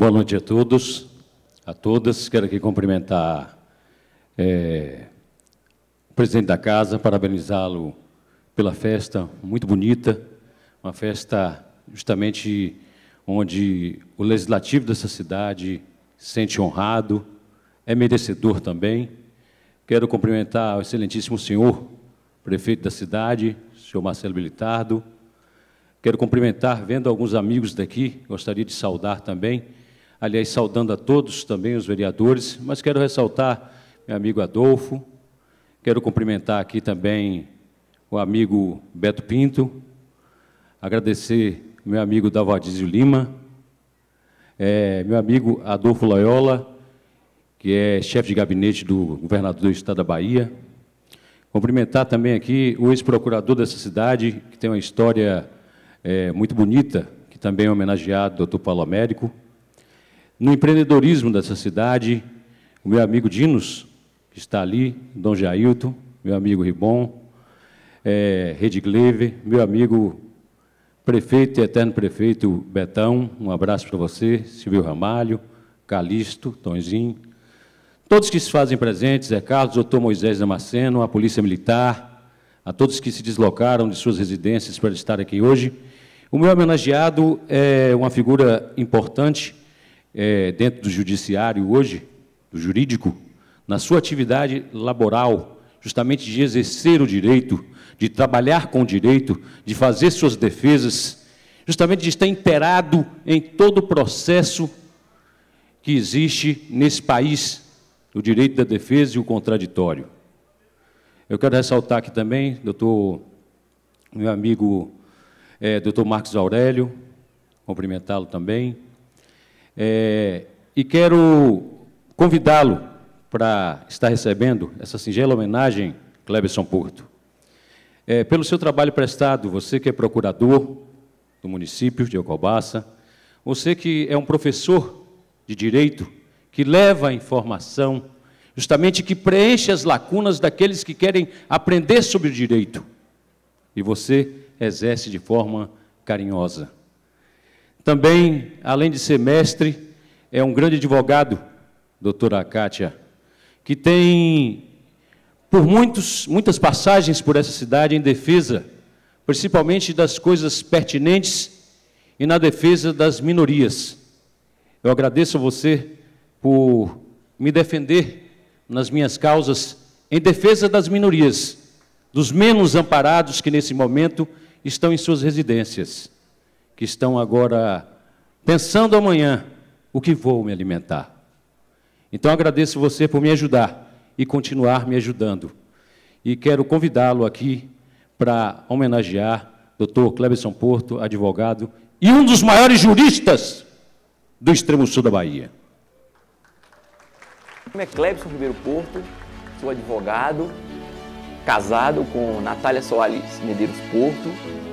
Boa noite a todos, a todas. Quero aqui cumprimentar é, o presidente da casa, parabenizá-lo pela festa muito bonita, uma festa justamente onde o legislativo dessa cidade sente honrado, é merecedor também. Quero cumprimentar o excelentíssimo senhor prefeito da cidade, senhor Marcelo Militardo. Quero cumprimentar, vendo alguns amigos daqui, gostaria de saudar também aliás, saudando a todos também os vereadores, mas quero ressaltar meu amigo Adolfo, quero cumprimentar aqui também o amigo Beto Pinto, agradecer meu amigo Davadizio Lima, é, meu amigo Adolfo Loyola, que é chefe de gabinete do governador do estado da Bahia, Cumprimentar também aqui o ex-procurador dessa cidade, que tem uma história é, muito bonita, que também é homenageado, doutor Paulo Américo no empreendedorismo dessa cidade, o meu amigo Dinos, que está ali, Dom Jailton, meu amigo Ribon, é, Rede Gleve, meu amigo prefeito e eterno prefeito Betão, um abraço para você, Silvio Ramalho, Calixto, Tonzinho, todos que se fazem presentes, Zé Carlos, doutor Moisés Damasceno, a Polícia Militar, a todos que se deslocaram de suas residências para estar aqui hoje. O meu homenageado é uma figura importante é, dentro do judiciário hoje, do jurídico, na sua atividade laboral, justamente de exercer o direito, de trabalhar com o direito, de fazer suas defesas, justamente de estar inteirado em todo o processo que existe nesse país, o direito da defesa e o contraditório. Eu quero ressaltar aqui também, doutor, meu amigo é, doutor Marcos Aurélio, cumprimentá-lo também, é, e quero convidá-lo para estar recebendo essa singela homenagem, Cleberson Porto. É, pelo seu trabalho prestado, você que é procurador do município de Alcobaça, você que é um professor de direito, que leva a informação, justamente que preenche as lacunas daqueles que querem aprender sobre o direito. E você exerce de forma carinhosa. Também, além de ser mestre, é um grande advogado, doutora Kátia, que tem, por muitos, muitas passagens por essa cidade em defesa, principalmente das coisas pertinentes e na defesa das minorias. Eu agradeço a você por me defender nas minhas causas em defesa das minorias, dos menos amparados que nesse momento estão em suas residências que estão agora pensando amanhã o que vou me alimentar. Então agradeço você por me ajudar e continuar me ajudando. E quero convidá-lo aqui para homenagear Dr. Cleberson Porto, advogado e um dos maiores juristas do extremo sul da Bahia. Meu nome é Clebson Ribeiro Porto, sou advogado, casado com Natália Soares Medeiros Porto,